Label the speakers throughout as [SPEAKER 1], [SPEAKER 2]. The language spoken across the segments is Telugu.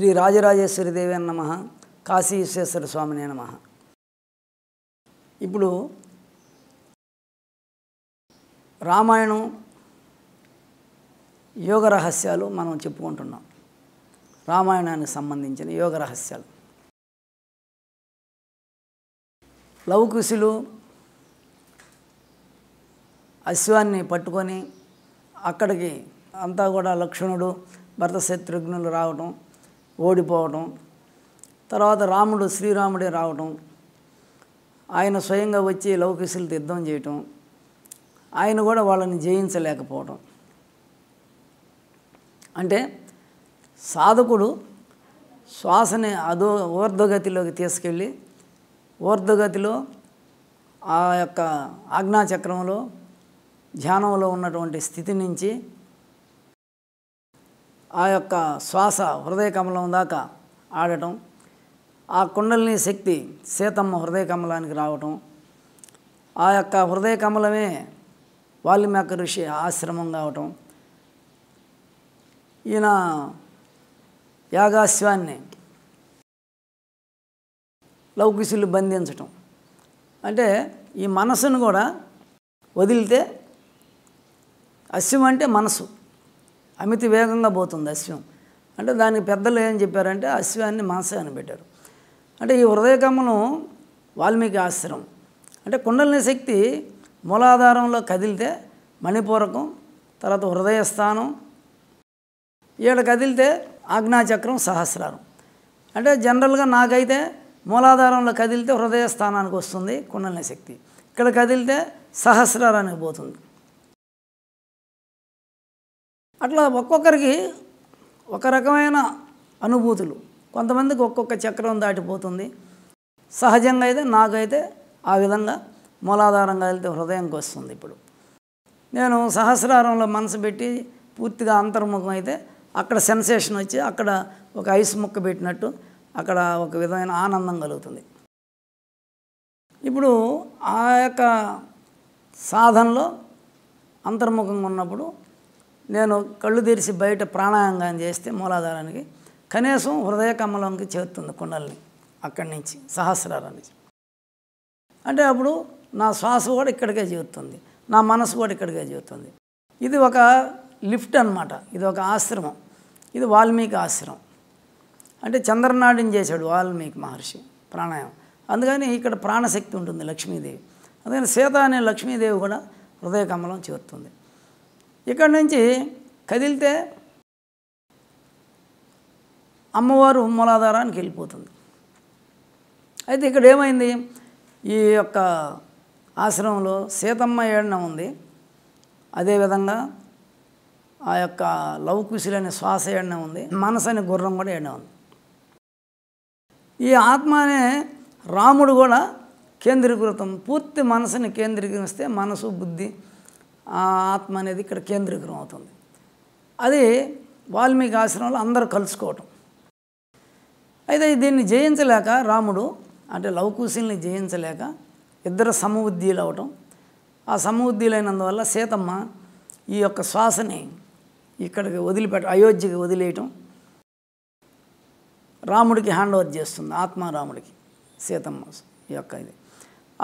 [SPEAKER 1] శ్రీ రాజరాజేశ్వరి దేవే నమ కాశీ విశ్వేశ్వర స్వామిని నమ ఇప్పుడు రామాయణం యోగ రహస్యాలు మనం చెప్పుకుంటున్నాం రామాయణానికి సంబంధించిన యోగ రహస్యాలు లవకుశులు అశ్వాన్ని పట్టుకొని అక్కడికి అంతా కూడా లక్ష్మణుడు భరత శత్రుఘ్నులు రావటం ఓడిపోవడం తర్వాత రాముడు శ్రీరాముడే రావడం ఆయన స్వయంగా వచ్చి లౌకిశులతో యుద్ధం చేయటం ఆయన కూడా వాళ్ళని జయించలేకపోవడం అంటే సాధకుడు శ్వాసని అదో ఊర్ధ్వగతిలోకి తీసుకెళ్ళి ఊర్ధ్వగతిలో ఆ యొక్క ఆజ్ఞాచక్రంలో ధ్యానంలో ఉన్నటువంటి స్థితి నుంచి ఆ యొక్క శ్వాస హృదయ కమలం దాకా ఆడటం ఆ కుండలిని శక్తి సీతమ్మ హృదయ కమలానికి రావటం ఆ యొక్క హృదయ కమలమే వాల్మీకి ఋషి ఆశ్రమం కావటం ఈయన యాగాశ్వాన్ని లౌకిసులు బంధించటం అంటే ఈ మనసును కూడా వదిలితే అశ్వం అంటే మనసు అమితి వేగంగా పోతుంది అశ్వం అంటే దానికి పెద్దలు ఏం చెప్పారంటే అశ్వాన్ని మాంసాన్ని పెట్టారు అంటే ఈ హృదయకమ్మను వాల్మీకి ఆశ్రమం అంటే కుండలిని శక్తి మూలాధారంలో కదిలితే మణిపూరకం తర్వాత హృదయస్థానం ఈడ కదిలితే ఆజ్ఞాచక్రం సహస్రారం అంటే జనరల్గా నాకైతే మూలాధారంలో కదిలితే హృదయ స్థానానికి వస్తుంది కుండలిని శక్తి ఇక్కడ కదిలితే సహస్రారానికి పోతుంది అట్లా ఒక్కొక్కరికి ఒక రకమైన అనుభూతులు కొంతమందికి ఒక్కొక్క చక్రం దాటిపోతుంది సహజంగా అయితే నాకైతే ఆ విధంగా మూలాధారంగా వెళ్తే హృదయంకి వస్తుంది ఇప్పుడు నేను సహస్రారంలో మనసు పెట్టి పూర్తిగా అంతర్ముఖం అయితే అక్కడ సెన్సేషన్ వచ్చి అక్కడ ఒక ఐస్ ముక్క పెట్టినట్టు అక్కడ ఒక విధమైన ఆనందం కలుగుతుంది ఇప్పుడు ఆ యొక్క సాధనలో అంతర్ముఖంగా ఉన్నప్పుడు నేను కళ్ళు తెరిచి బయట ప్రాణాయామం చేస్తే మూలాధారానికి కనీసం హృదయ కమలంకి చేరుతుంది కుండల్ని అక్కడి నుంచి సహస్రాల నుంచి అంటే అప్పుడు నా శ్వాస కూడా ఇక్కడికే చేరుతుంది నా మనసు కూడా ఇక్కడికే చేరుతుంది ఇది ఒక లిఫ్ట్ అనమాట ఇది ఒక ఆశ్రమం ఇది వాల్మీకి ఆశ్రమం అంటే చంద్రనాడిని చేశాడు వాల్మీకి మహర్షి ప్రాణాయామం అందుకని ఇక్కడ ప్రాణశక్తి ఉంటుంది లక్ష్మీదేవి అందుకని సీత అనే లక్ష్మీదేవి కూడా హృదయ కమలం చేరుతుంది ఇక్కడి నుంచి కదిలితే అమ్మవారు మూలాధారానికి వెళ్ళిపోతుంది అయితే ఇక్కడ ఏమైంది ఈ యొక్క ఆశ్రమంలో సీతమ్మ ఏడన ఉంది అదేవిధంగా ఆ యొక్క లవకుశులని శ్వాస ఏడన ఉంది మనసు అనే గుర్రం కూడా ఏడన ఉంది ఈ ఆత్మ అనే రాముడు కూడా కేంద్రీకృతం పూర్తి మనసుని కేంద్రీకరిస్తే మనసు బుద్ధి ఆ ఆత్మ అనేది ఇక్కడ కేంద్రీకరం అవుతుంది అది వాల్మీకి ఆశ్రమంలో అందరూ కలుసుకోవటం అయితే దీన్ని జయించలేక రాముడు అంటే లవకుశుల్ని జయించలేక ఇద్దరు సమవుద్ధీలు అవటం ఆ సమవుద్ధీలైనందువల్ల సీతమ్మ ఈ యొక్క శ్వాసని ఇక్కడికి వదిలిపెట్ట అయోధ్యకి వదిలేయటం రాముడికి హ్యాండ్ ఓవర్ చేస్తుంది ఆత్మారాముడికి సీతమ్మ ఈ యొక్క ఇది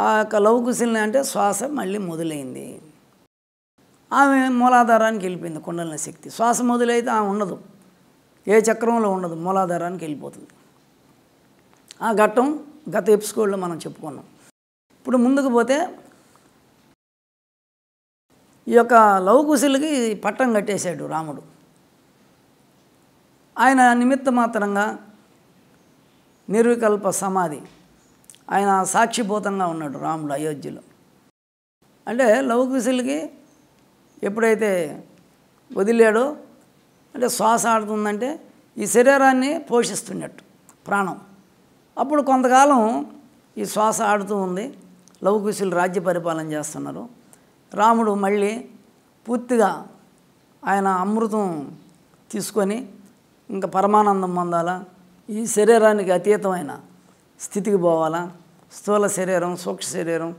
[SPEAKER 1] ఆ యొక్క లవకుశుల్ని అంటే శ్వాస మళ్ళీ మొదలైంది ఆమె మూలాధారానికి వెళ్ళిపోయింది కుండలిన శక్తి శ్వాస మొదలైతే ఆమె ఉండదు ఏ చక్రంలో ఉండదు మూలాధారానికి వెళ్ళిపోతుంది ఆ ఘట్టం గత ఎపిసోడ్లో మనం చెప్పుకున్నాం ఇప్పుడు ముందుకు పోతే ఈ యొక్క లవకుశులకి పట్టం కట్టేశాడు రాముడు ఆయన నిమిత్త మాత్రంగా నిర్వికల్ప సమాధి ఆయన సాక్షిభూతంగా ఉన్నాడు రాముడు అయోధ్యలో అంటే లవకుశులకి ఎప్పుడైతే వదిలాడో అంటే శ్వాస ఆడుతుందంటే ఈ శరీరాన్ని పోషిస్తున్నట్టు ప్రాణం అప్పుడు కొంతకాలం ఈ శ్వాస ఆడుతూ ఉంది లవకుశులు రాజ్య పరిపాలన చేస్తున్నారు రాముడు మళ్ళీ పూర్తిగా ఆయన అమృతం తీసుకొని ఇంకా పరమానందం పొందాలా ఈ శరీరానికి అతీతమైన స్థితికి పోవాలా స్థూల శరీరం సూక్ష్మ శరీరం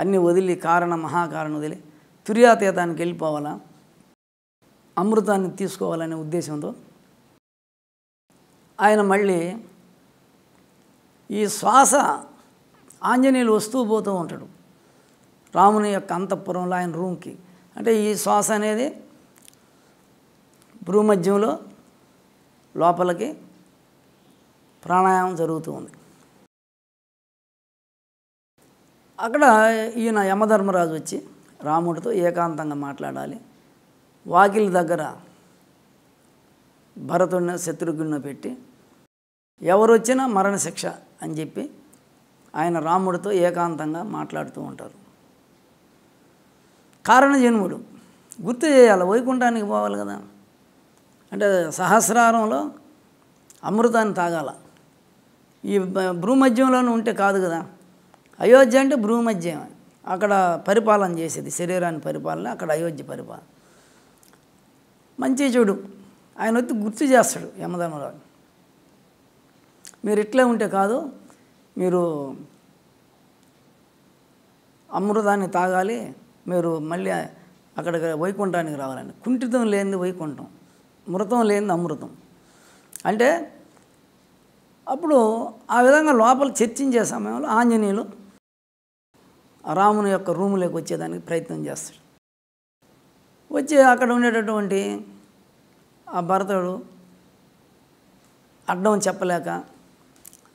[SPEAKER 1] అన్నీ వదిలి కారణ మహాకారణం వదిలి తుర్యాతీతానికి వెళ్ళిపోవాలా అమృతాన్ని తీసుకోవాలనే ఉద్దేశంతో ఆయన మళ్ళీ ఈ శ్వాస ఆంజనేయులు వస్తూ పోతూ ఉంటాడు రాముని యొక్క అంతఃపురంలో ఆయన రూమ్కి అంటే ఈ శ్వాస అనేది భూమధ్యంలో లోపలికి ప్రాణాయామం జరుగుతూ ఉంది అక్కడ ఈయన యమధర్మరాజు వచ్చి రాముడితో ఏకాంతంగా మాట్లాడాలి వాకిలి దగ్గర భరతుడిని శత్రుఘ్ను పెట్టి ఎవరు వచ్చినా మరణశిక్ష అని చెప్పి ఆయన రాముడితో ఏకాంతంగా మాట్లాడుతూ ఉంటారు కారణ జన్ముడు గుర్తు చేయాలి వైకుంఠానికి పోవాలి కదా అంటే సహస్రారంలో అమృతాన్ని తాగాల ఈ భ్రూమధ్యంలోనే ఉంటే కాదు కదా అయోధ్య అంటే భ్రూమధ్యమే అక్కడ పరిపాలన చేసేది శరీరాన్ని పరిపాలన అక్కడ అయోధ్య పరిపాలన మంచి చూడు ఆయన వచ్చి గుర్తు చేస్తాడు యమధర్మరాజు మీరు ఇట్లే ఉంటే కాదు మీరు అమృతాన్ని తాగాలి మీరు మళ్ళీ అక్కడ వైకుంఠానికి రావాలని కుంఠితం లేనిది వైకుంఠం మృతం లేనిది అమృతం అంటే అప్పుడు ఆ విధంగా లోపల చర్చించే సమయంలో ఆంజనేయులు రాముని యొక్క రూములోకి వచ్చేదానికి ప్రయత్నం చేస్తాడు వచ్చి అక్కడ ఉండేటటువంటి ఆ భరతుడు అడ్డం చెప్పలేక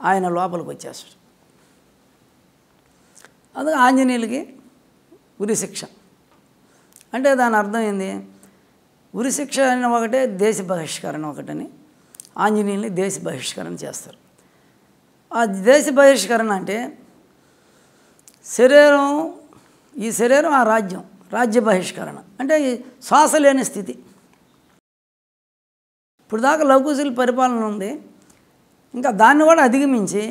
[SPEAKER 1] ఆయన లోపలికి వచ్చేస్తాడు అది ఆంజనేయులకి ఉరిశిక్ష అంటే దాని అర్థం ఏంది ఉరిశిక్ష అని ఒకటే దేశ బహిష్కరణ ఒకటని ఆంజనేయుల్ని దేశ బహిష్కరణ చేస్తారు ఆ దేశ బహిష్కరణ అంటే శరీరం ఈ శరీరం ఆ రాజ్యం రాజ్య బహిష్కరణ అంటే శ్వాస లేని స్థితి ఇప్పుడు దాకా లఘుశీల పరిపాలన ఉంది ఇంకా దాన్ని కూడా అధిగమించి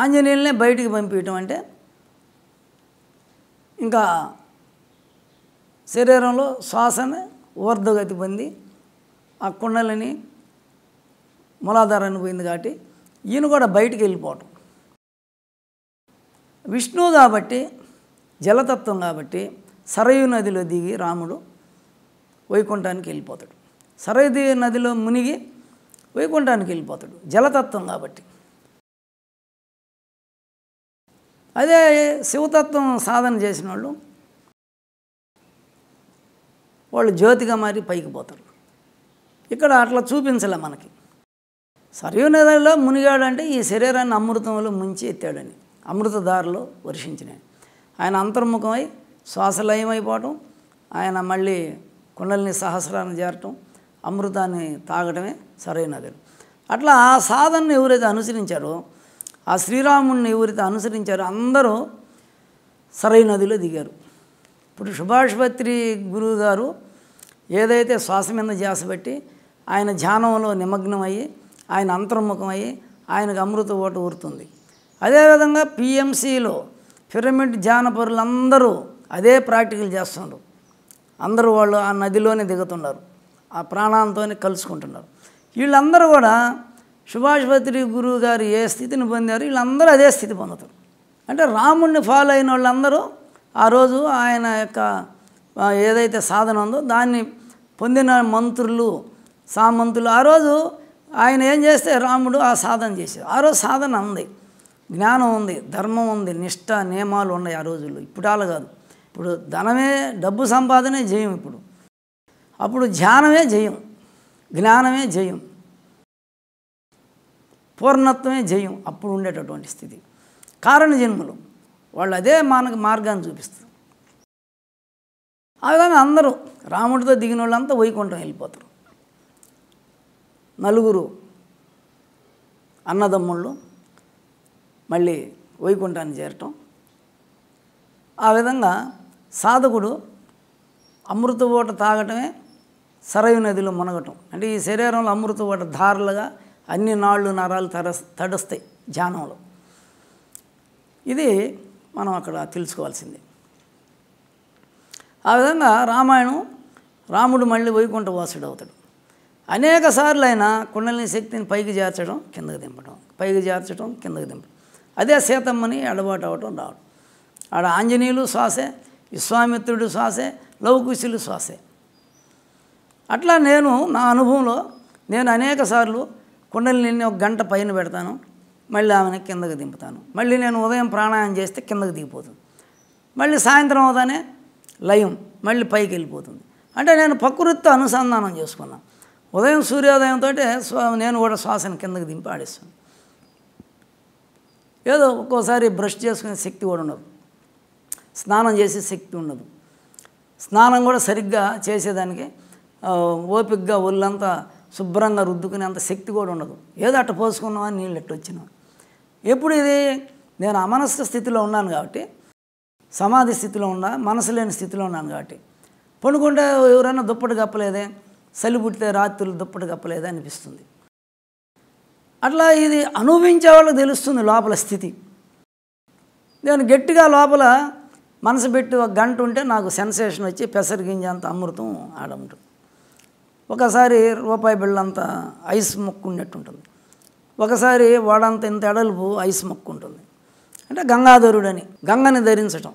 [SPEAKER 1] ఆంజనేయులనే బయటికి పంపించటం అంటే ఇంకా శరీరంలో శ్వాసన ఊర్ధగతి పొంది ఆ కుండలని మూలాధారాన్ని పోయింది కాబట్టి ఈయన కూడా బయటికి వెళ్ళిపోవటం విష్ణువు కాబట్టి జలతత్వం కాబట్టి సరయు నదిలో దిగి రాముడు వైకుంఠానికి వెళ్ళిపోతాడు సరయు నదిలో మునిగి వైకుంఠానికి వెళ్ళిపోతాడు జలతత్వం కాబట్టి అదే శివతత్వం సాధన చేసిన వాళ్ళు వాళ్ళు జ్యోతిగా మారి పైకి పోతారు ఇక్కడ అట్లా చూపించలే మనకి సరయు నదిలో మునిగాడంటే ఈ శరీరాన్ని అమృతంలో ముంచి ఎత్తాడని అమృతధారలో వర్షించినాయి ఆయన అంతర్ముఖమై శ్వాసలయమైపోవటం ఆయన మళ్ళీ కుండల్ని సహస్రాన్ని చేరటం అమృతాన్ని తాగటమే సరైనది అట్లా ఆ సాధనను ఎవరైతే అనుసరించారో ఆ శ్రీరాముడిని ఎవరైతే అనుసరించారో అందరూ సరైన నదిలో దిగారు ఇప్పుడు సుభాష్పత్రి గురువు గారు ఏదైతే శ్వాస మీద ధ్యాస పెట్టి ఆయన ధ్యానంలో నిమగ్నమయ్యి ఆయన అంతర్ముఖమయ్యి ఆయనకు అమృత ఓటు ఊరుతుంది అదేవిధంగా పిఎంసిలో పిరమిడ్ జానపరులందరూ అదే ప్రాక్టికల్ చేస్తున్నారు అందరూ వాళ్ళు ఆ నదిలోనే దిగుతున్నారు ఆ ప్రాణాంతో కలుసుకుంటున్నారు వీళ్ళందరూ కూడా సుభాష్పత్రి గురువు గారు ఏ స్థితిని పొందారు వీళ్ళందరూ అదే స్థితి పొందుతారు అంటే రాముణ్ణి ఫాలో అయిన వాళ్ళందరూ ఆ రోజు ఆయన యొక్క ఏదైతే సాధన ఉందో దాన్ని పొందిన మంత్రులు సామంతులు ఆ రోజు ఆయన ఏం చేస్తే రాముడు ఆ సాధన చేసేది ఆ రోజు సాధన ఉంది జ్ఞానం ఉంది ధర్మం ఉంది నిష్ట నియమాలు ఉన్నాయి ఆ రోజుల్లో ఇప్పుడు వాళ్ళు కాదు ఇప్పుడు ధనమే డబ్బు సంపాదనే జయం ఇప్పుడు అప్పుడు ధ్యానమే జయం జ్ఞానమే జయం పూర్ణత్వమే జయం అప్పుడు ఉండేటటువంటి స్థితి కారణ జన్మలు వాళ్ళు అదే మానకు మార్గాన్ని చూపిస్తారు ఆ విధంగా అందరూ రాముడితో దిగిన వాళ్ళంతా వైకుంఠం వెళ్ళిపోతారు నలుగురు అన్నదమ్ముళ్ళు మళ్ళీ వైకుంఠాన్ని చేరటం ఆ విధంగా సాధకుడు అమృత ఓట తాగటమే సరయు నదిలో మునగటం అంటే ఈ శరీరంలో అమృత ఓట ధారలుగా అన్ని నాళ్ళు నరాలు తరస్ తడుస్తాయి ధ్యానంలో ఇది మనం అక్కడ తెలుసుకోవాల్సింది ఆ విధంగా రామాయణం రాముడు మళ్ళీ వైకుంఠవాసుడు అవుతాడు అనేక సార్లు అయినా కుండలిని శక్తిని పైకి చేర్చడం కిందకి దింపడం పైకి చేర్చడం కిందకి దింపడం అదే సీతమ్మని అలవాటు అవటం రావడం ఆడ ఆంజనేయులు శ్వాసే విశ్వామిత్రుడు శ్వాసే లవకుశులు శ్వాసే అట్లా నేను నా అనుభవంలో నేను అనేక సార్లు కుండలిని ఒక గంట పైన పెడతాను మళ్ళీ ఆమెను కిందకు దింపుతాను మళ్ళీ నేను ఉదయం ప్రాణాయామం చేస్తే కిందకు దిగిపోతుంది మళ్ళీ సాయంత్రం అవుతానే లయం మళ్ళీ పైకి వెళ్ళిపోతుంది అంటే నేను ప్రకృతితో అనుసంధానం చేసుకున్నాను ఉదయం సూర్యోదయంతో నేను కూడా శ్వాసను కిందకు దింపి ఆడిస్తాను ఏదో ఒక్కోసారి బ్రష్ చేసుకునే శక్తి కూడా ఉండదు స్నానం చేసే శక్తి ఉండదు స్నానం కూడా సరిగ్గా చేసేదానికి ఓపికగా ఒళ్ళంతా శుభ్రంగా రుద్దుకునే అంత శక్తి కూడా ఉండదు ఏదో అట్ట పోసుకున్నామని నీళ్ళు ఎట్టు వచ్చినాం ఎప్పుడు ఇది నేను అమనస్థ స్థితిలో ఉన్నాను కాబట్టి సమాధి స్థితిలో ఉన్నా మనసు లేని స్థితిలో ఉన్నాను కాబట్టి పండుకుంటే ఎవరైనా దుప్పటి కప్పలేదే చలి పుట్టితే రాత్రులు దుప్పటి కప్పలేదే అనిపిస్తుంది అట్లా ఇది అనుభవించే వాళ్ళకి తెలుస్తుంది లోపల స్థితి నేను గట్టిగా లోపల మనసు పెట్టి ఒక గంట ఉంటే నాకు సెన్సేషన్ వచ్చి గింజ అంత అమృతం ఆడముంటుంది ఒకసారి రూపాయి బిళ్ళంతా ఐస్ మొక్కు ఉన్నట్టు ఉంటుంది ఒకసారి వాడంత ఇంత ఎడలుపు ఐస్ మొక్కు ఉంటుంది అంటే గంగాధరుడని గంగని ధరించటం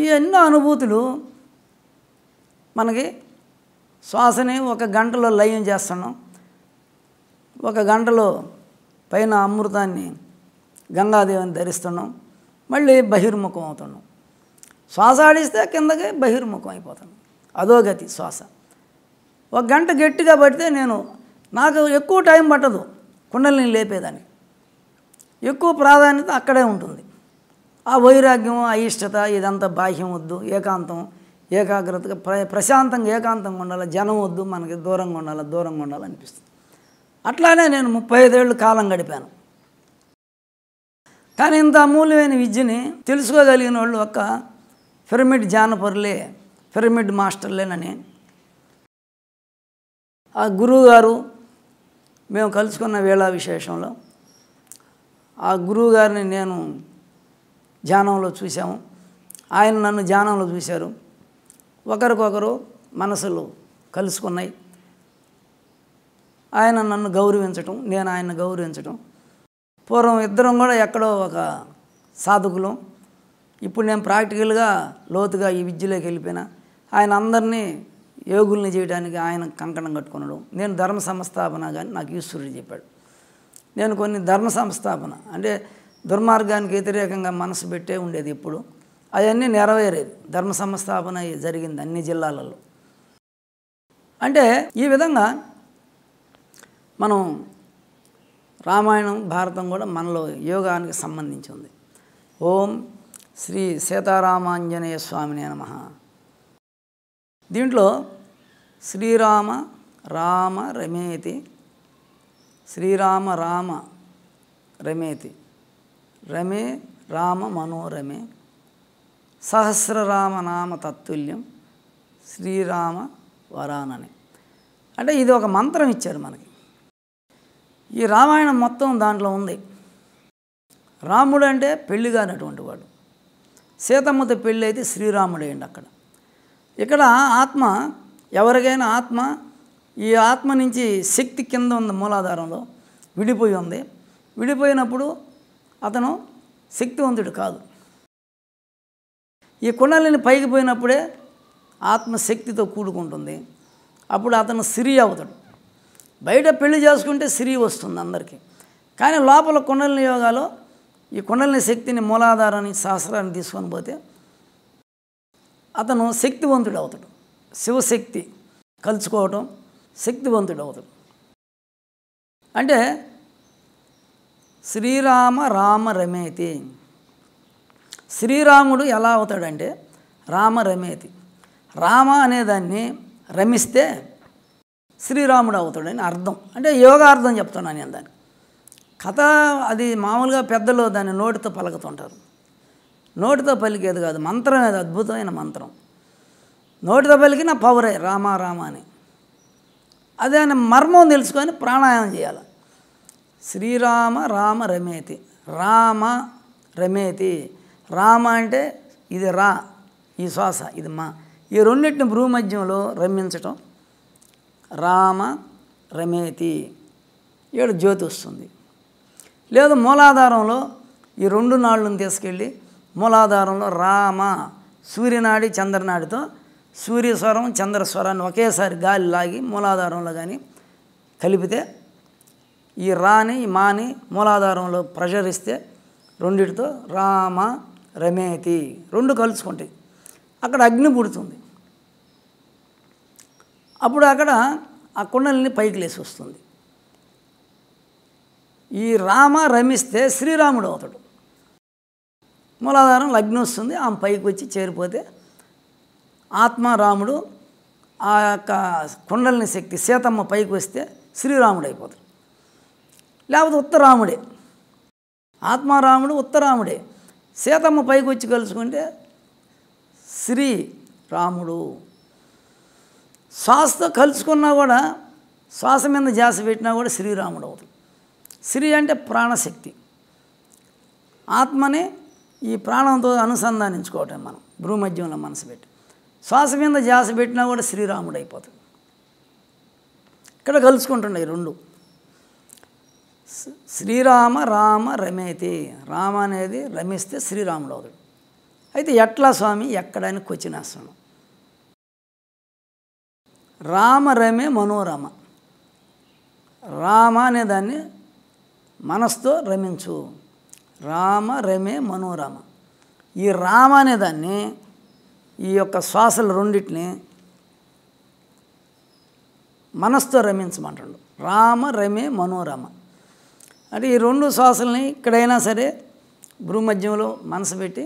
[SPEAKER 1] ఈ ఎన్నో అనుభూతులు మనకి శ్వాసని ఒక గంటలో లయం చేస్తున్నాం ఒక గంటలో పైన అమృతాన్ని గంగాదేవిని ధరిస్తున్నాం మళ్ళీ బహిర్ముఖం అవుతున్నాం శ్వాస ఆడిస్తే కిందకి బహిర్ముఖం అయిపోతాను అదో గతి శ్వాస ఒక గంట గట్టిగా పడితే నేను నాకు ఎక్కువ టైం పట్టదు కుండలిని లేపేదాన్ని ఎక్కువ ప్రాధాన్యత అక్కడే ఉంటుంది ఆ వైరాగ్యం అయిష్టత ఇదంతా బాహ్యం వద్దు ఏకాంతం ఏకాగ్రతగా ప్ర ప్రశాంతంగా ఏకాంతంగా ఉండాలి జనం వద్దు మనకి దూరంగా ఉండాలి దూరంగా ఉండాలనిపిస్తుంది అట్లానే నేను ముప్పై ఐదేళ్ళు కాలం గడిపాను కానీ ఇంత అమూల్యమైన విద్యని తెలుసుకోగలిగిన వాళ్ళు ఒక్క పిరమిడ్ జానపరులే పిరమిడ్ మాస్టర్లేనని ఆ గురువుగారు మేము కలుసుకున్న వేళ విశేషంలో ఆ గురువుగారిని నేను ధ్యానంలో చూశాము ఆయన నన్ను ధ్యానంలో చూశారు ఒకరికొకరు మనసులు కలుసుకున్నాయి ఆయన నన్ను గౌరవించటం నేను ఆయన గౌరవించటం పూర్వం ఇద్దరం కూడా ఎక్కడో ఒక సాధకులం ఇప్పుడు నేను ప్రాక్టికల్గా లోతుగా ఈ విద్యలోకి వెళ్ళిపోయినా ఆయన అందరినీ యోగుల్ని చేయడానికి ఆయన కంకణం కట్టుకున్నాడు నేను ధర్మ సంస్థాపన కానీ నాకు ఈశ్వరుడు చెప్పాడు నేను కొన్ని ధర్మ సంస్థాపన అంటే దుర్మార్గానికి వ్యతిరేకంగా మనసు పెట్టే ఉండేది ఇప్పుడు అవన్నీ నెరవేరేది ధర్మ సంస్థాపన జరిగింది అన్ని జిల్లాలలో అంటే ఈ విధంగా మనం రామాయణం భారతం కూడా మనలో యోగానికి సంబంధించి ఉంది ఓం శ్రీ సీతారామాంజనేయ స్వామినే నమ దీంట్లో శ్రీరామ రామ రమేతి శ్రీరామ రామ రమేతి రమే రామ మనోరమే సహస్రరామ నామ తత్తుల్యం శ్రీరామ వరానని అంటే ఇది ఒక మంత్రం ఇచ్చారు మనకి ఈ రామాయణం మొత్తం దాంట్లో ఉంది రాముడు అంటే పెళ్లి కానటువంటి వాడు సీతమ్మతో పెళ్ళి అయితే శ్రీరాముడు అయ్యండి అక్కడ ఇక్కడ ఆత్మ ఎవరికైనా ఆత్మ ఈ ఆత్మ నుంచి శక్తి కింద ఉంది మూలాధారంలో విడిపోయి ఉంది విడిపోయినప్పుడు అతను శక్తివంతుడు కాదు ఈ కుండలిని పైకి పోయినప్పుడే ఆత్మశక్తితో కూడుకుంటుంది అప్పుడు అతను సిరి అవుతాడు బయట పెళ్లి చేసుకుంటే సిరి వస్తుంది అందరికీ కానీ లోపల కుండలిని యోగాలో ఈ కుండలిని శక్తిని మూలాధారాన్ని సహస్రాన్ని తీసుకొని పోతే అతను శక్తివంతుడు అవుతాడు శివశక్తి కలుసుకోవటం శక్తివంతుడు అవుతాడు అంటే శ్రీరామ రామ రమేతి శ్రీరాముడు ఎలా అవుతాడంటే రామ రమేతి రామ అనేదాన్ని రమిస్తే శ్రీరాముడు అవుతాడని అర్థం అంటే యోగార్థం చెప్తున్నాను నేను దాన్ని కథ అది మామూలుగా పెద్దలు దాన్ని నోటితో పలుకుతుంటారు నోటితో పలికేది కాదు మంత్రం అది అద్భుతమైన మంత్రం నోటితో పలికిన పవరే రామ రామ అని అదే ఆయన మర్మం తెలుసుకొని ప్రాణాయామం చేయాలి శ్రీరామ రామ రమేతి రామ రమేతి రామ అంటే ఇది రా ఈ శ్వాస ఇది మా ఈ రెండింటిని భూమధ్యంలో రమ్మించటం రామ రమేతి ఏడు జ్యోతి వస్తుంది లేదు మూలాధారంలో ఈ రెండు నాళ్ళను తీసుకెళ్ళి మూలాధారంలో రామ సూర్యనాడి చంద్రనాడితో సూర్యస్వరం చంద్రస్వరాన్ని ఒకేసారి గాలి లాగి మూలాధారంలో కానీ కలిపితే ఈ రాని మాని మూలాధారంలో ప్రెషర్ ఇస్తే రెండిటితో రామ రమేతి రెండు కలుసుకుంటాయి అక్కడ అగ్ని పుడుతుంది అప్పుడు అక్కడ ఆ కుండలిని పైకి లేసి వస్తుంది ఈ రామ రమిస్తే శ్రీరాముడు అవుతాడు మూలాధారం లగ్నం వస్తుంది ఆమె పైకి వచ్చి చేరిపోతే ఆత్మారాముడు ఆ యొక్క కుండలిని శక్తి సీతమ్మ పైకి వస్తే శ్రీరాముడు అయిపోతాడు లేకపోతే ఉత్తరాముడే ఆత్మారాముడు ఉత్తరాముడే సీతమ్మ పైకి వచ్చి కలుసుకుంటే శ్రీరాముడు శ్వాసతో కలుసుకున్నా కూడా శ్వాస మీద జాస పెట్టినా కూడా శ్రీరాముడు అవుతుంది శ్రీ అంటే ప్రాణశక్తి ఆత్మని ఈ ప్రాణంతో అనుసంధానించుకోవటం మనం భూమధ్యంలో మనసు పెట్టి శ్వాస మీద జాస పెట్టినా కూడా శ్రీరాముడు అయిపోతుంది ఇక్కడ కలుసుకుంటున్నాయి రెండు శ్రీరామ రామ రమేతి రామ అనేది రమిస్తే శ్రీరాముడు అవుతాడు అయితే ఎట్లా స్వామి ఎక్కడానికి వచ్చినాస్తున్నాం రామరమే మనోరమ రామ అనేదాన్ని మనస్తో రమించు రామ రమే మనోరమ ఈ రామ అనేదాన్ని ఈ యొక్క శ్వాసలు రెండింటిని మనస్తో రమించమంటాడు రామ రమే మనోరమ అంటే ఈ రెండు శ్వాసల్ని ఇక్కడైనా సరే భూమధ్యంలో మనసు పెట్టి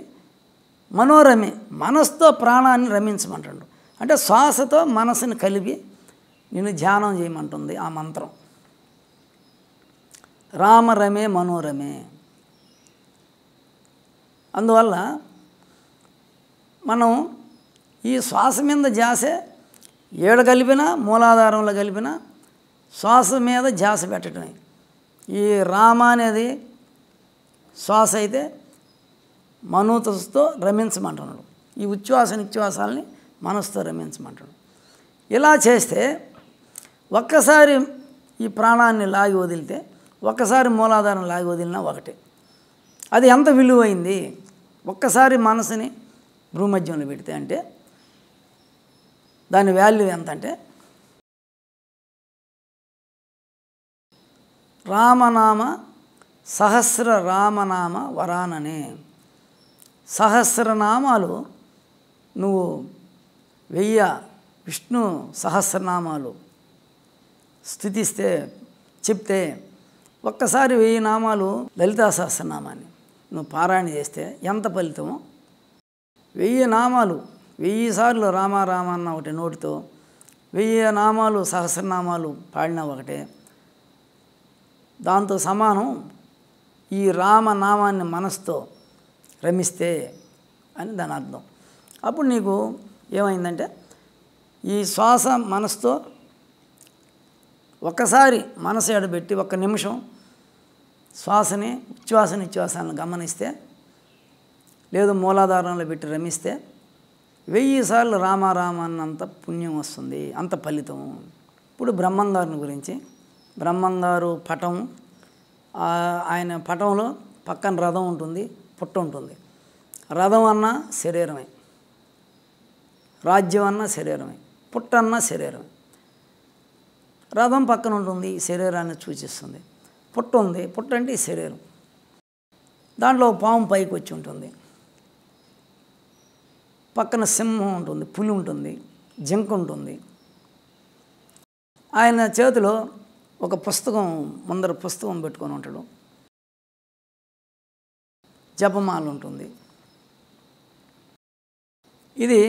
[SPEAKER 1] మనోరమే మనస్తో ప్రాణాన్ని రమించమంటాడు అంటే శ్వాసతో మనసుని కలిపి నేను ధ్యానం చేయమంటుంది ఆ మంత్రం రామరమే మనోరమే అందువల్ల మనం ఈ శ్వాస మీద జాసే ఏడ కలిపినా మూలాధారంలో కలిపినా శ్వాస మీద జాస పెట్టడమే ఈ రామ అనేది శ్వాస అయితే మనోతతో రమించమంటున్నాడు ఈ ఉచ్ఛ్వాస నిశ్వాసాలని మనసుతో రమించమంటాడు ఇలా చేస్తే ఒక్కసారి ఈ ప్రాణాన్ని లాగి వదిలితే ఒక్కసారి మూలాధారం లాగి వదిలినా ఒకటే అది ఎంత విలువైంది ఒక్కసారి మనసుని భూమధ్యంలో పెడితే అంటే దాని వాల్యూ ఎంత అంటే రామనామ సహస్ర రామనామ వరాననే సహస్రనామాలు నువ్వు వెయ్య విష్ణు సహస్రనామాలు స్థుతిస్తే చెప్తే ఒక్కసారి వెయ్యి నామాలు లలితా సహస్రనామాన్ని నువ్వు పారాయణ చేస్తే ఎంత ఫలితమో వెయ్యి నామాలు వెయ్యి సార్లు రామ రామ అన్న ఒకటి నోటితో వెయ్యి నామాలు సహస్రనామాలు పాడిన ఒకటే దాంతో సమానం ఈ రామనామాన్ని మనసుతో రమిస్తే అని దాని అర్థం అప్పుడు నీకు ఏమైందంటే ఈ శ్వాస మనసుతో ఒకసారి మనసు ఎడబెట్టి ఒక్క నిమిషం శ్వాసని ఉచ్ఛ్వాస నిశ్వాసాలను గమనిస్తే లేదు మూలాధారంలో పెట్టి రమిస్తే వెయ్యి సార్లు రామారామ అన్నంత పుణ్యం వస్తుంది అంత ఫలితం ఇప్పుడు బ్రహ్మంగారుని గురించి బ్రహ్మంగారు పటం ఆయన పటంలో పక్కన రథం ఉంటుంది పుట్ట ఉంటుంది రథం అన్న శరీరమే రాజ్యం అన్న శరీరమే పుట్టన్న శరీరమే రథం పక్కన ఉంటుంది శరీరాన్ని సూచిస్తుంది పుట్ట ఉంది పుట్ట అంటే ఈ శరీరం దాంట్లో పాము పైకి వచ్చి ఉంటుంది పక్కన సింహం ఉంటుంది పులి ఉంటుంది జింక ఉంటుంది ఆయన చేతిలో ఒక పుస్తకం ముందర పుస్తకం పెట్టుకొని ఉంటాడు జపమాల ఉంటుంది ఇది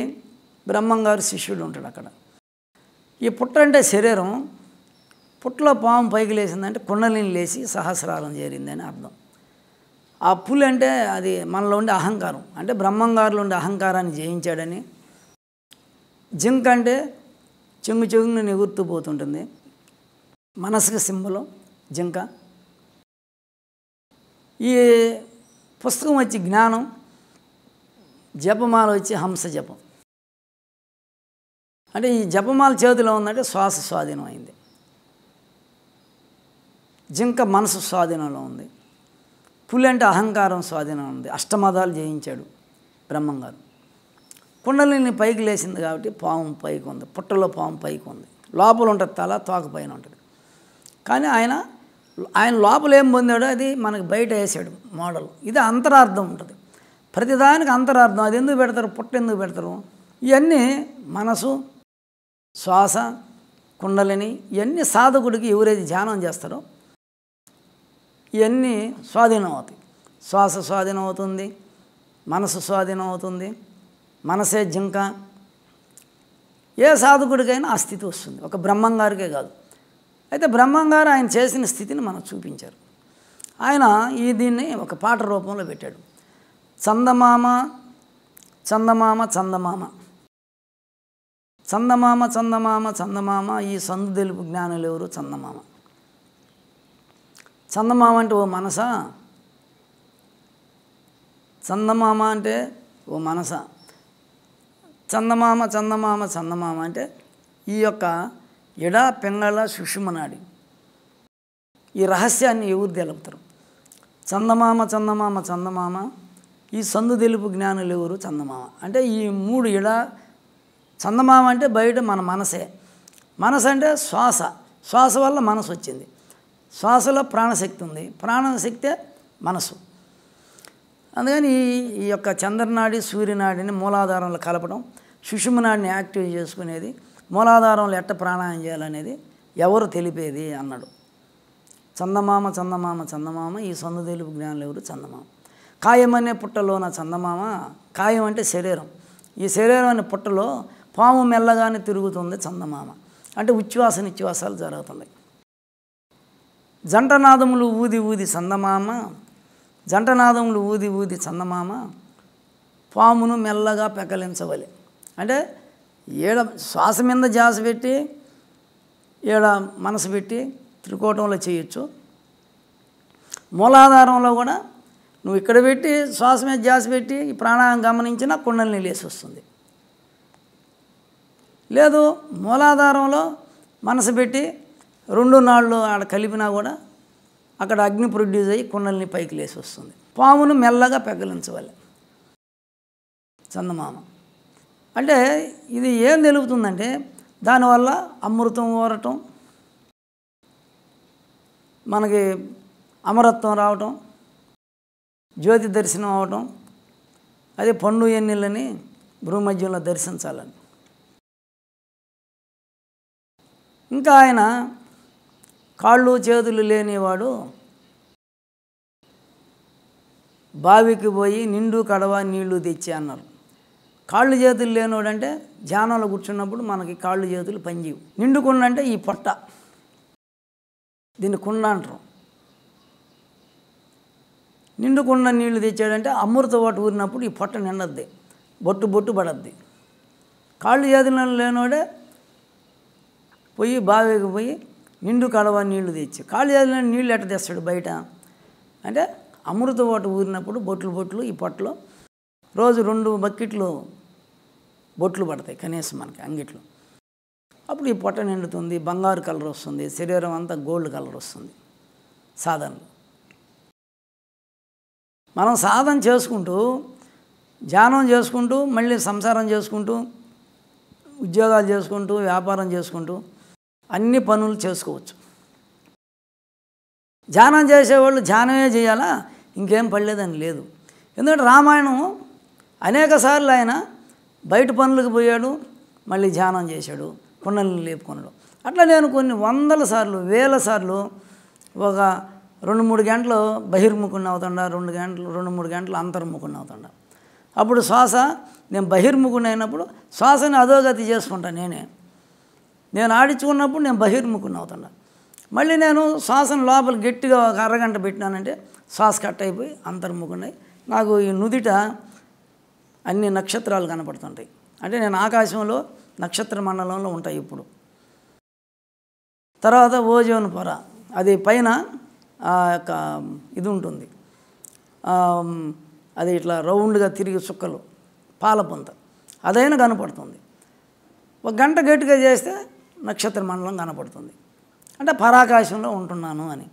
[SPEAKER 1] బ్రహ్మంగారు శిష్యుడు ఉంటాడు అక్కడ ఈ పుట్ట అంటే శరీరం పుట్టలో పాము పైకి లేచిందంటే కుండలిని లేచి సహస్రారం చేరిందని అర్థం ఆ పులి అంటే అది మనలో ఉండే అహంకారం అంటే బ్రహ్మంగారులు ఉండే అహంకారాన్ని జయించాడని జింక్ అంటే చెంగు చెంగుని పోతుంటుంది మనసుకు సింబలం జింక ఈ పుస్తకం వచ్చి జ్ఞానం జపమాల వచ్చి హంస జపం అంటే ఈ జపమాల చేతిలో ఉందంటే శ్వాస స్వాధీనం అయింది జింక మనసు స్వాధీనంలో ఉంది పులి అంటే అహంకారం స్వాధీనం ఉంది అష్టమదాలు జయించాడు బ్రహ్మంగారు కుండలిని పైకి లేచింది కాబట్టి పాము పైకి ఉంది పుట్టలో పాము పైకి ఉంది లోపల ఉంటుంది తల తోక పైన ఉంటుంది కానీ ఆయన ఆయన లోపల ఏం పొందాడో అది మనకు బయట వేసాడు మోడల్ ఇది అంతరార్థం ఉంటుంది ప్రతిదానికి అంతరార్థం అది ఎందుకు పెడతారు పుట్ట ఎందుకు పెడతారు ఇవన్నీ మనసు శ్వాస కుండలిని ఇవన్నీ సాధకుడికి ఎవరైతే ధ్యానం చేస్తారో ఇవన్నీ స్వాధీనం అవుతాయి శ్వాస స్వాధీనం అవుతుంది మనసు స్వాధీనం అవుతుంది మనసే జింక ఏ సాధకుడికైనా ఆ స్థితి వస్తుంది ఒక బ్రహ్మంగారికే కాదు అయితే బ్రహ్మంగారు ఆయన చేసిన స్థితిని మనం చూపించారు ఆయన ఈ దీన్ని ఒక పాట రూపంలో పెట్టాడు చందమామ చందమామ చందమామ చందమామ చందమామ చందమామ ఈ సందు తెలుపు జ్ఞానులు ఎవరు చందమామ చందమామ అంటే ఓ మనస చందమామ అంటే ఓ మనస చందమామ చందమామ చందమామ అంటే ఈ యొక్క ఎడా పెంగళ సుషుమనాడి ఈ రహస్యాన్ని ఎవరు తెలుపుతారు చందమామ చందమామ చందమామ ఈ సందు తెలుపు జ్ఞానులు ఎవరు చందమామ అంటే ఈ మూడు ఎడా చందమామ అంటే బయట మన మనసే మనసు అంటే శ్వాస శ్వాస వల్ల మనసు వచ్చింది శ్వాసలో ప్రాణశక్తి ఉంది ప్రాణశక్తే మనసు అందుకని ఈ యొక్క చంద్రనాడి సూర్యనాడిని మూలాధారంలో కలపడం సుషుమనాడిని యాక్టివేట్ చేసుకునేది మూలాధారంలో ఎట్ట ప్రాణాయం చేయాలనేది ఎవరు తెలిపేది అన్నాడు చందమామ చందమామ చందమామ ఈ సొంత తెలుపు జ్ఞానం ఎవరు చందమామ కాయమనే పుట్టలోన చందమామ కాయం అంటే శరీరం ఈ శరీరం అనే పుట్టలో పాము మెల్లగానే తిరుగుతుంది చందమామ అంటే ఉచ్ఛ్వాస నిశ్వాసాలు జరుగుతున్నాయి జంటనాదములు ఊది ఊది చందమామ జంటనాదములు ఊది ఊది చందమామ పామును మెల్లగా పెకలించవలే అంటే ఏడ శ్వాస మీద జాస పెట్టి ఏడ మనసు పెట్టి త్రికోటంలో చేయొచ్చు మూలాధారంలో కూడా నువ్వు ఇక్కడ పెట్టి శ్వాస మీద జాస పెట్టి ఈ ప్రాణాయం గమనించినా కుండలు నిలేసి వస్తుంది లేదు మూలాధారంలో మనసు పెట్టి రెండు నాళ్ళు ఆడ కలిపినా కూడా అక్కడ అగ్ని ప్రొడ్యూస్ అయ్యి కుండల్ని పైకి లేసి వస్తుంది పామును మెల్లగా పెగ్గలించవాలి చందమామ అంటే ఇది ఏం తెలుపుతుందంటే దానివల్ల అమృతం ఊరటం మనకి అమరత్వం రావటం జ్యోతి దర్శనం అవటం అదే పండు ఎన్నిళ్ళని భూమధ్యంలో దర్శించాలని ఇంకా ఆయన కాళ్ళు చేతులు లేనివాడు బావికి పోయి నిండు కడవ నీళ్లు తెచ్చి అన్నారు కాళ్ళు చేతులు లేనోడంటే ధ్యానంలో కూర్చున్నప్పుడు మనకి కాళ్ళు చేతులు పనిచేయవు నిండుకుండ అంటే ఈ పొట్ట దీన్ని కుండ అంటారు నిండుకున్న నీళ్లు తెచ్చాడంటే అమృత ఓటు ఊరినప్పుడు ఈ పొట్ట నిండద్ది బొట్టు బొట్టు పడద్ది కాళ్ళు చేతులు లేనివాడే పోయి బావికి పోయి నిండు కడవ నీళ్లు తెచ్చి కాళ్ళు నీళ్ళు ఎట్ట తెస్తాడు బయట అంటే అమృత ఓట ఊరినప్పుడు బొట్లు బొట్లు ఈ పొట్టలో రోజు రెండు బకెట్లు బొట్లు పడతాయి కనీసం మనకి అంగిట్లు అప్పుడు ఈ పొట్ట నిండుతుంది బంగారు కలర్ వస్తుంది శరీరం అంతా గోల్డ్ కలర్ వస్తుంది సాధన మనం సాధన చేసుకుంటూ ధ్యానం చేసుకుంటూ మళ్ళీ సంసారం చేసుకుంటూ ఉద్యోగాలు చేసుకుంటూ వ్యాపారం చేసుకుంటూ అన్ని పనులు చేసుకోవచ్చు ధ్యానం చేసేవాళ్ళు ధ్యానమే చేయాలా ఇంకేం పడలేదని లేదు ఎందుకంటే రామాయణం అనేక సార్లు ఆయన బయట పనులకు పోయాడు మళ్ళీ ధ్యానం చేశాడు పునల్ని లేపుకున్నాడు అట్లా నేను కొన్ని వందల సార్లు వేల సార్లు ఒక రెండు మూడు గంటలు బహిర్ముఖుని అవుతుండా రెండు గంటలు రెండు మూడు గంటలు అంతర్ముఖుని అవుతుండా అప్పుడు శ్వాస నేను బహిర్ముఖుని అయినప్పుడు శ్వాసని అధోగతి చేసుకుంటాను నేనే నేను ఆడించుకున్నప్పుడు నేను బహిర్ముఖుని అవుతున్నా మళ్ళీ నేను శ్వాసను లోపల గట్టిగా ఒక అరగంట పెట్టినానంటే శ్వాస కట్ అయిపోయి అంతర్ముఖున్నాయి నాకు ఈ నుదిట అన్ని నక్షత్రాలు కనపడుతుంటాయి అంటే నేను ఆకాశంలో నక్షత్ర మండలంలో ఉంటాయి ఇప్పుడు తర్వాత ఓజోన్ పొర అది పైన యొక్క ఇది ఉంటుంది అది ఇట్లా రౌండ్గా తిరిగి చుక్కలు పాలపొంత అదైనా కనపడుతుంది ఒక గంట గట్టిగా చేస్తే నక్షత్ర మండలం కనపడుతుంది అంటే పరాకాశంలో ఉంటున్నాను అని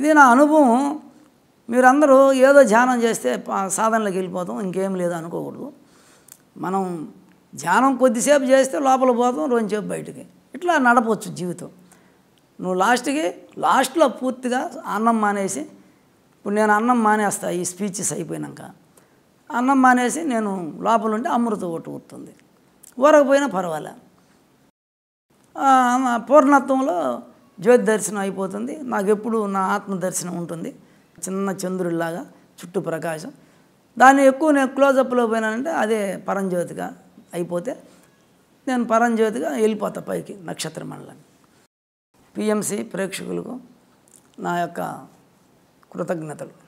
[SPEAKER 1] ఇది నా అనుభవం మీరందరూ ఏదో ధ్యానం చేస్తే సాధనలోకి వెళ్ళిపోతాం ఇంకేం లేదు అనుకోకూడదు మనం ధ్యానం కొద్దిసేపు చేస్తే లోపల పోతాం రెండుసేపు బయటికి ఇట్లా నడపవచ్చు జీవితం నువ్వు లాస్ట్కి లాస్ట్లో పూర్తిగా అన్నం మానేసి ఇప్పుడు నేను అన్నం మానేస్తా ఈ స్పీచెస్ అయిపోయినాక అన్నం మానేసి నేను లోపల ఉంటే అమృతం ఒకటి ఊరుతుంది ఊరకపోయినా పర్వాలేదు పూర్ణత్వంలో జ్యోతి దర్శనం అయిపోతుంది నాకు ఎప్పుడు నా ఆత్మ దర్శనం ఉంటుంది చిన్న చంద్రుడిలాగా చుట్టూ ప్రకాశం దాన్ని ఎక్కువ నేను క్లోజప్లో పోయినానంటే అదే పరంజ్యోతిగా అయిపోతే నేను పరంజ్యోతిగా వెళ్ళిపోతా పైకి నక్షత్ర మండలాన్ని పిఎంసి ప్రేక్షకులకు నా యొక్క కృతజ్ఞతలు